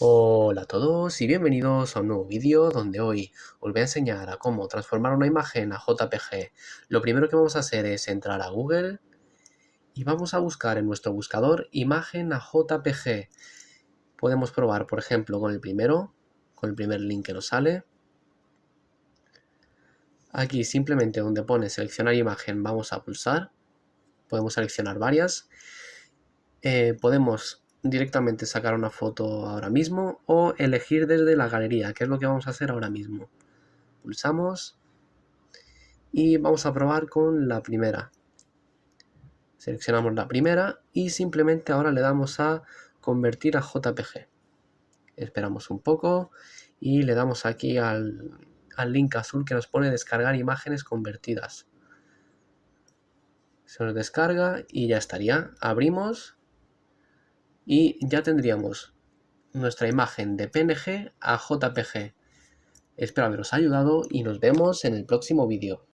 Hola a todos y bienvenidos a un nuevo vídeo donde hoy os voy a enseñar a cómo transformar una imagen a JPG. Lo primero que vamos a hacer es entrar a Google y vamos a buscar en nuestro buscador imagen a JPG. Podemos probar, por ejemplo, con el primero, con el primer link que nos sale. Aquí simplemente donde pone seleccionar imagen vamos a pulsar. Podemos seleccionar varias. Eh, podemos directamente sacar una foto ahora mismo o elegir desde la galería, que es lo que vamos a hacer ahora mismo. Pulsamos y vamos a probar con la primera. Seleccionamos la primera y simplemente ahora le damos a convertir a JPG. Esperamos un poco y le damos aquí al, link azul que nos pone descargar imágenes convertidas. Se nos descarga y ya estaría. Abrimos y ya tendríamos nuestra imagen de PNG a JPG. Espero haberos ayudado y nos vemos en el próximo vídeo.